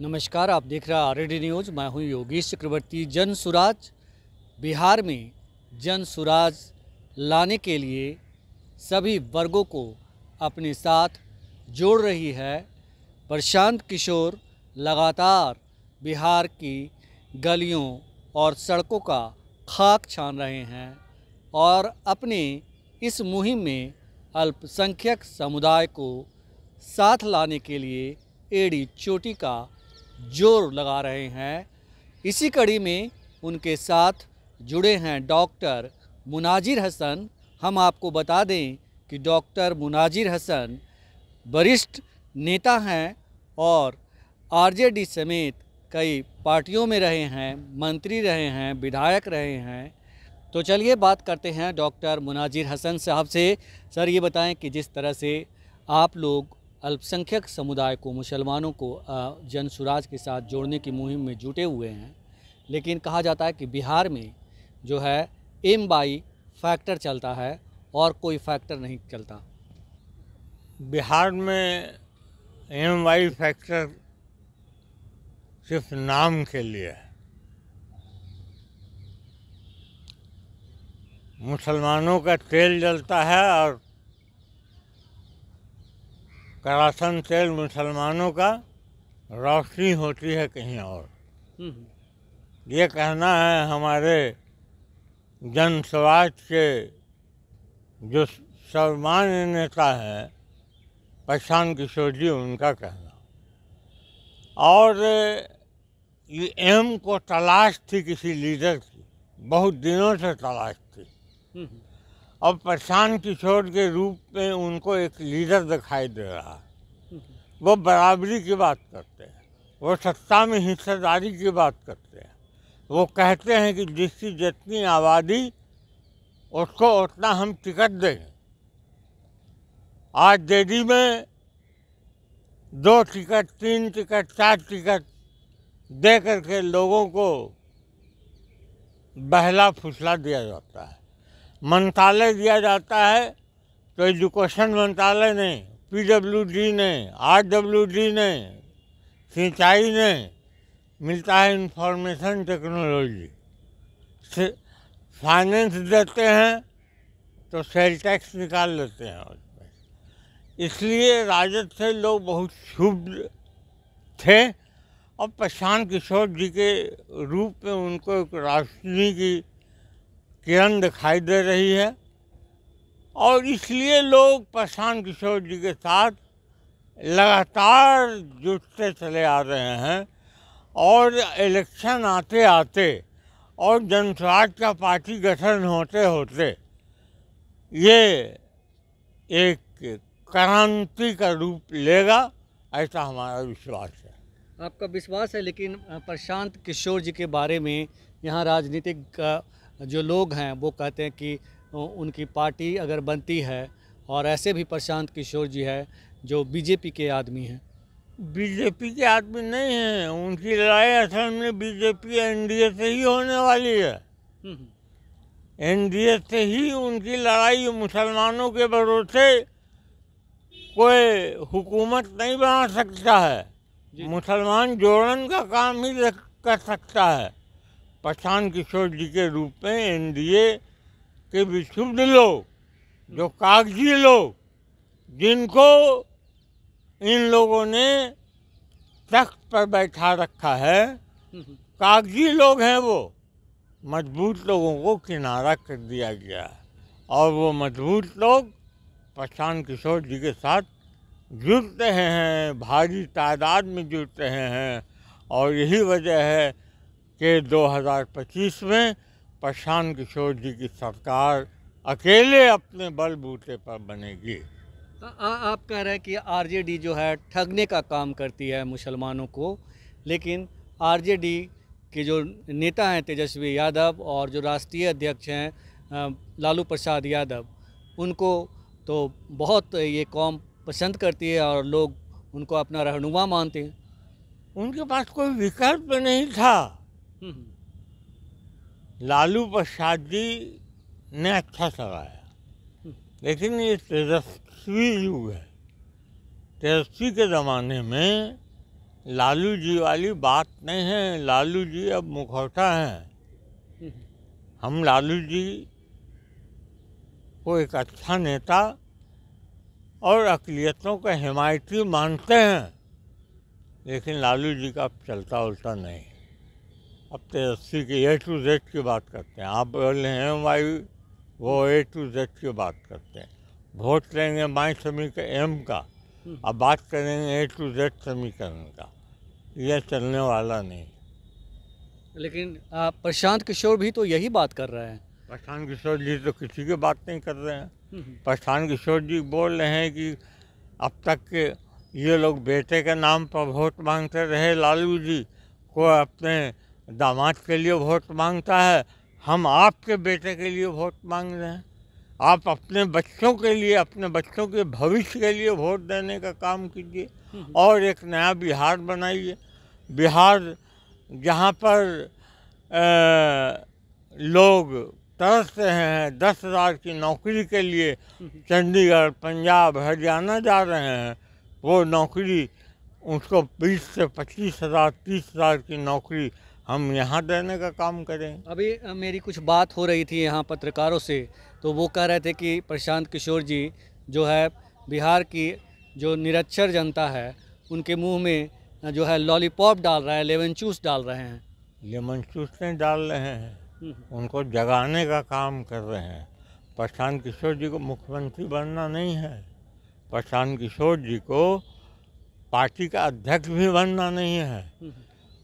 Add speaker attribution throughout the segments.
Speaker 1: नमस्कार आप देख रहे हैं आर न्यूज़ मैं हूं योगेश चक्रवर्ती जन सुराज बिहार में जन सुराज लाने के लिए सभी वर्गों को अपने साथ जोड़ रही है प्रशांत किशोर लगातार बिहार की गलियों और सड़कों का खाक छान रहे हैं और अपने इस मुहिम में अल्पसंख्यक समुदाय को साथ लाने के लिए एड़ी चोटी का जोर लगा रहे हैं इसी कड़ी में उनके साथ जुड़े हैं डॉक्टर मुनाजिर हसन हम आपको बता दें कि डॉक्टर मुनाजिर हसन वरिष्ठ नेता हैं और आरजेडी समेत कई पार्टियों में रहे हैं मंत्री रहे हैं विधायक रहे हैं तो चलिए बात करते हैं डॉक्टर मुनाजिर हसन साहब से सर ये बताएं कि जिस तरह से आप लोग अल्पसंख्यक समुदाय को मुसलमानों को जन सुराज के साथ जोड़ने की मुहिम में जुटे हुए हैं लेकिन कहा जाता है कि बिहार में जो है एम बाई फैक्टर चलता है और
Speaker 2: कोई फैक्टर नहीं चलता बिहार में एम वाई फैक्टर सिर्फ नाम के लिए मुसलमानों का तेल जलता है और करासन तेल मुसलमानों का रोशनी होती है कहीं और हम्म, हम्म। ये कहना है हमारे जन समाज के जो सर्वमान्य नेता हैं प्रशांत किशोर जी उनका कहना और ये एम को तलाश थी किसी लीडर की बहुत दिनों से तलाश थी हम्म, और प्रशांत किशोर के रूप में उनको एक लीडर दिखाई दे रहा है वो बराबरी की बात करते हैं वो सत्ता में हिस्सेदारी की बात करते हैं वो कहते हैं कि जिसकी जितनी आबादी उसको उतना हम टिकट देंगे आज देरी में दो टिकट तीन टिकट चार टिकट दे करके लोगों को बहला फुसला दिया जाता है मंत्रालय दिया जाता है तो एजुकेशन मंत्रालय ने पीडब्ल्यूडी ने आरडब्ल्यूडी ने सिंचाई ने मिलता है इंफॉर्मेशन टेक्नोलॉजी से फाइनेंस देते हैं तो सेल टैक्स निकाल लेते हैं उसमें इसलिए राजद से लोग बहुत शुभ थे और प्रशांत किशोर जी के रूप में उनको एक राष्ट्रीय की किरण दिखाई दे रही है और इसलिए लोग प्रशांत किशोर जी के साथ लगातार जुटते चले आ रहे हैं और इलेक्शन आते आते और स्वराज का पार्टी गठन होते होते ये एक क्रांति का रूप लेगा ऐसा हमारा विश्वास है
Speaker 1: आपका विश्वास है लेकिन प्रशांत किशोर जी के बारे में यहाँ राजनीतिक जो लोग हैं वो कहते हैं कि उनकी पार्टी अगर बनती है और ऐसे भी प्रशांत किशोर जी है जो बीजेपी के आदमी हैं
Speaker 2: बीजेपी के आदमी नहीं हैं उनकी लड़ाई असल में बीजेपी एनडीए से ही होने वाली है हम्म, हम्म। एनडीए से ही उनकी लड़ाई मुसलमानों के भरोसे कोई हुकूमत नहीं बना सकता है मुसलमान जोड़न का काम ही कर सकता है पठान किशोर जी के रूप में एनडीए के विशुद्ध लोग जो कागजी लोग जिनको इन लोगों ने तख्त पर बैठा रखा है कागजी लोग हैं वो मजबूत लोगों को किनारा कर दिया गया है और वो मजबूत लोग पठान किशोर जी के साथ जुट रहे हैं भारी तादाद में जुट रहे हैं और यही वजह है कि 2025 में प्रशांत किशोर जी की सरकार अकेले अपने बलबूते पर बनेगी
Speaker 1: हाँ, आ, आप कह रहे हैं कि आरजेडी जो है ठगने का काम करती है मुसलमानों को लेकिन आरजेडी के जो नेता हैं तेजस्वी यादव और जो राष्ट्रीय अध्यक्ष हैं लालू प्रसाद यादव उनको तो बहुत ये कौम पसंद करती है और लोग उनको अपना रहनुमा
Speaker 2: मानते हैं उनके पास कोई विकल्प नहीं था
Speaker 3: हम्म।
Speaker 2: लालू प्रसाद जी ने अच्छा चलाया हम्म। लेकिन ये तेजस्वी युग है तेजस्वी के ज़माने में लालू जी वाली बात नहीं है लालू जी अब मुखौटा हैं हम्म। हम लालू जी को एक अच्छा नेता और अकलीतों का हिमायती मानते हैं लेकिन लालू जी का अब चलता उलता नहीं अब तो अस्सी की ए टू जेड की बात करते हैं आप बोल रहे हैं वाई वो ए टू जेड की बात करते हैं वोट लेंगे माई समीकरण एम का अब बात करेंगे ए टू जेड समीकरण का ये चलने वाला नहीं
Speaker 1: लेकिन प्रशांत
Speaker 2: किशोर भी तो यही बात कर रहे हैं प्रशांत किशोर जी तो किसी की बात नहीं कर रहे हैं हम्म, हम्म। प्रशांत किशोर जी बोल रहे हैं कि अब तक के ये लोग बेटे के नाम पर वोट मांगते रहे लालू जी को अपने दामाद के लिए वोट मांगता है हम आपके बेटे के लिए वोट मांग रहे हैं आप अपने बच्चों के लिए अपने बच्चों के भविष्य के लिए वोट देने का काम कीजिए और एक नया बिहार बनाइए बिहार जहाँ पर आ, लोग तरस रहे हैं दस हज़ार की नौकरी के लिए चंडीगढ़ पंजाब हरियाणा जा रहे हैं वो नौकरी उसको बीस से पच्चीस हज़ार तीस हज़ार की नौकरी हम यहाँ देने का काम करें
Speaker 1: अभी मेरी कुछ बात हो रही थी यहाँ पत्रकारों से तो वो कह रहे थे कि प्रशांत किशोर जी जो है बिहार की जो निरक्षर जनता है उनके मुंह
Speaker 2: में जो है लॉलीपॉप डाल रहा है लेमन चूस डाल रहे हैं लेमन चूस नहीं डाल रहे हैं हम्म। उनको जगाने का काम कर रहे हैं प्रशांत किशोर जी को मुख्यमंत्री बनना नहीं है प्रशांत किशोर जी को पार्टी का अध्यक्ष भी बनना नहीं है हम्म।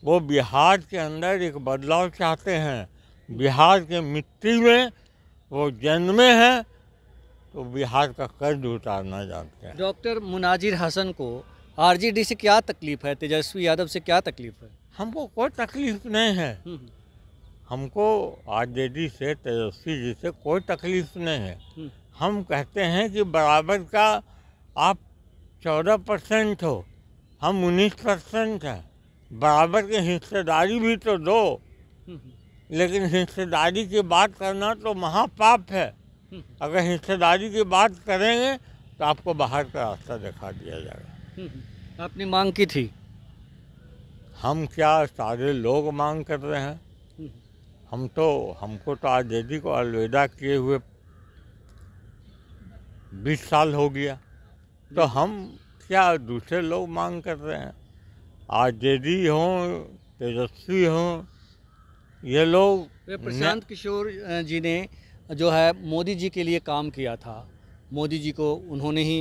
Speaker 2: वो बिहार के अंदर एक बदलाव चाहते हैं बिहार के मिट्टी में वो जन्मे हैं तो बिहार का कर्ज उतारना चाहते हैं
Speaker 1: डॉक्टर मुनाजिर हसन को आरजेडी से क्या
Speaker 2: तकलीफ है तेजस्वी यादव से क्या तकलीफ है हमको कोई तकलीफ नहीं है हम्म। हमको आरजेडी से तेजस्वी जी से कोई तकलीफ नहीं है हम्म। हम कहते हैं कि बराबर का आप चौदह परसेंट हो हम उन्नीस परसेंट हैं बराबर की हिस्सेदारी भी तो दो लेकिन हिस्सेदारी की बात करना तो महापाप है अगर हिस्सेदारी की बात करेंगे तो आपको बाहर का रास्ता दिखा दिया
Speaker 3: जाएगा
Speaker 2: आपने मांग की थी हम क्या सारे लोग मांग कर रहे हैं हम तो हमको तो दीदी को अलविदा किए हुए बीस साल हो गया तो हम क्या दूसरे लोग मांग कर रहे हैं आरजेडी हों तेजस्वी हों ये
Speaker 1: लोग प्रशांत किशोर जी ने जो है मोदी जी के लिए काम किया था मोदी जी को उन्होंने ही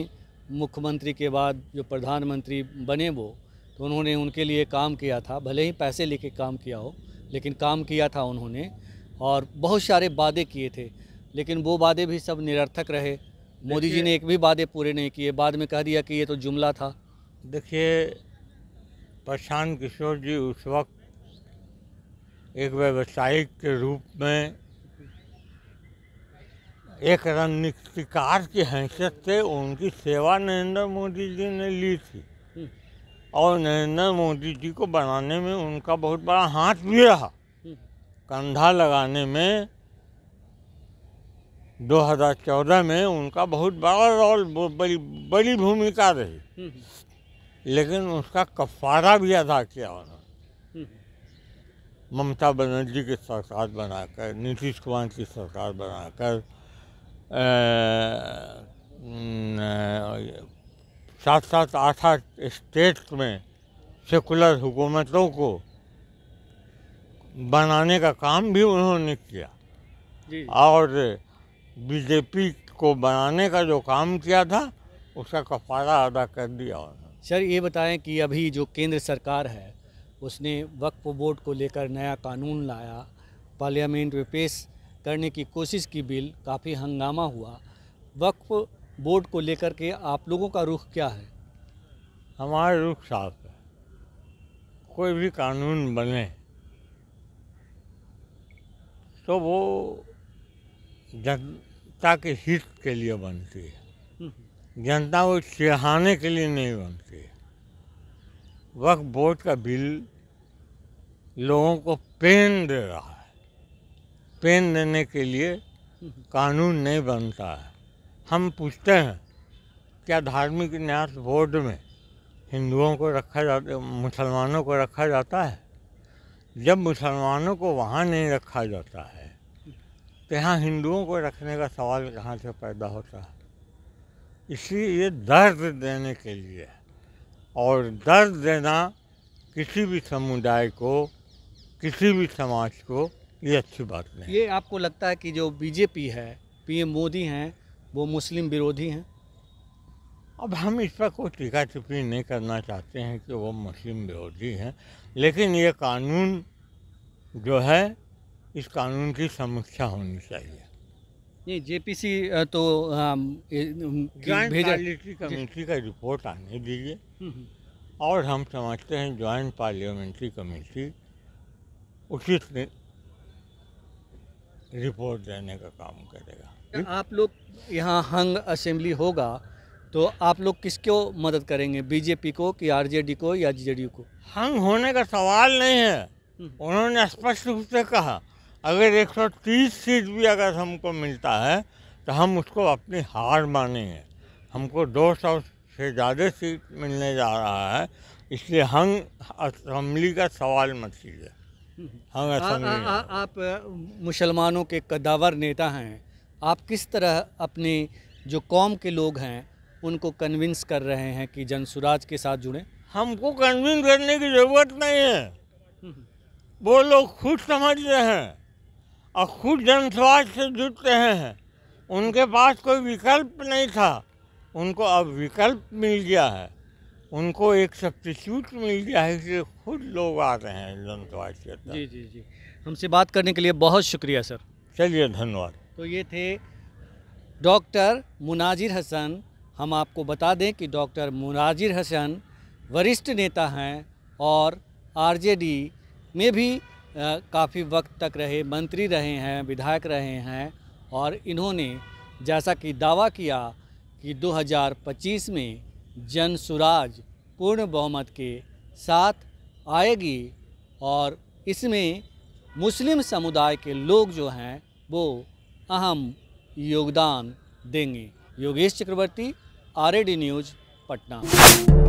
Speaker 1: मुख्यमंत्री के बाद जो प्रधानमंत्री बने वो तो उन्होंने उनके लिए काम किया था भले ही पैसे लेके काम किया हो लेकिन काम किया था उन्होंने और बहुत सारे वादे किए थे लेकिन वो वादे भी सब निरर्थक रहे मोदी जी ने एक भी वादे पूरे नहीं किए बाद में कह दिया कि ये तो जुमला था देखिए
Speaker 2: प्रशांत किशोर जी उस वक्त एक व्यवसायिक के रूप में एक रणनीतिकार की हैसियत से उनकी सेवा नरेंद्र मोदी जी ने ली थी हम्म। और नरेंद्र मोदी जी को बनाने में उनका बहुत बड़ा हाथ भी रहा हम्म। कंधा लगाने में 2014 में उनका बहुत बड़ा रोल बड़ी बड़ी भूमिका रही हम्म। लेकिन उसका कफारा भी अदा किया उन्होंने हम्म। ममता बनर्जी की सरकार बनाकर नीतीश कुमार की सरकार बनाकर साथ साथ आठ आठ स्टेट में सेकुलर हुकूमतों को बनाने का काम भी उन्होंने किया और बीजेपी को बनाने का जो काम किया था उसका कफारा अदा कर दिया उन्होंने सर ये बताएं कि अभी जो
Speaker 1: केंद्र सरकार है उसने वक्फ बोर्ड को लेकर नया कानून लाया पार्लियामेंट में पेश करने की कोशिश की बिल काफ़ी हंगामा हुआ वक्फ बोर्ड को लेकर के आप लोगों का रुख क्या है हमारा रुख साफ है
Speaker 2: कोई भी कानून बने तो वो जनता के हित के लिए बनती है जनता वो चिढ़ाने के लिए नहीं बनती वक्त बोर्ड का बिल लोगों को पेन दे रहा है पेन देने के लिए कानून नहीं बनता है हम पूछते हैं क्या धार्मिक न्यास बोर्ड में हिंदुओं को रखा जाता मुसलमानों को रखा जाता है जब मुसलमानों को वहाँ नहीं रखा जाता है तो यहाँ हिंदुओं को रखने का सवाल कहाँ से पैदा होता है इसी ये दर्द देने के लिए और दर्द देना किसी भी समुदाय को किसी भी समाज को ये अच्छी बात नहीं
Speaker 1: ये आपको लगता है कि जो बीजेपी है पीएम मोदी हैं वो मुस्लिम
Speaker 2: विरोधी हैं अब हम इस पर कोई टीका टिप्पणी नहीं करना चाहते हैं कि वो मुस्लिम विरोधी हैं लेकिन ये कानून जो है इस कानून की समीक्षा होनी चाहिए नहीं जेपीसी तो पार्लियामेंट्री कमेटी का रिपोर्ट आने दीजिए हम्म, हम्म। और हम समझते हैं ज्वाइंट पार्लियामेंट्री कमेटी उचित रिपोर्ट देने का काम करेगा तो आप लोग यहाँ हंग
Speaker 1: असेंबली होगा तो आप लोग किसको मदद करेंगे बीजेपी को कि आरजेडी को या जेडीयू को
Speaker 2: हंग होने का सवाल नहीं है हम्म। उन्होंने स्पष्ट रूप से कहा अगर 130 सीट भी अगर हमको मिलता है तो हम उसको अपनी हार मानेंगे हमको 200 से ज़्यादा सीट मिलने जा रहा है इसलिए हम असम्बली का सवाल मत कीजिए हम असम्बली
Speaker 1: आप मुसलमानों के कदावर नेता हैं आप किस तरह अपनी जो कौम के लोग हैं उनको कन्विंस कर रहे हैं कि जनसुराज के साथ जुड़ें हमको कन्विंस
Speaker 2: करने की ज़रूरत नहीं है हम्म। वो लोग खुद समझ रहे हैं और खुद जनसवाद से जुट रहे हैं उनके पास कोई विकल्प नहीं था उनको अब विकल्प मिल गया है उनको एक सब्सिट्यूट मिल गया है इसलिए खुद लोग आ रहे हैं जनसवाद के तरफ जी जी जी हमसे बात करने के लिए बहुत शुक्रिया सर चलिए धन्यवाद
Speaker 1: तो ये थे डॉक्टर मुनाजिर हसन हम आपको बता दें कि डॉक्टर मुनाजिर हसन वरिष्ठ नेता हैं और आरजेडी में भी काफ़ी वक्त तक रहे मंत्री रहे हैं विधायक रहे हैं और इन्होंने जैसा कि दावा किया कि 2025 में जन सुराज पूर्ण बहुमत के साथ आएगी और इसमें मुस्लिम समुदाय के लोग जो हैं वो अहम योगदान देंगे योगेश चक्रवर्ती आर न्यूज़ पटना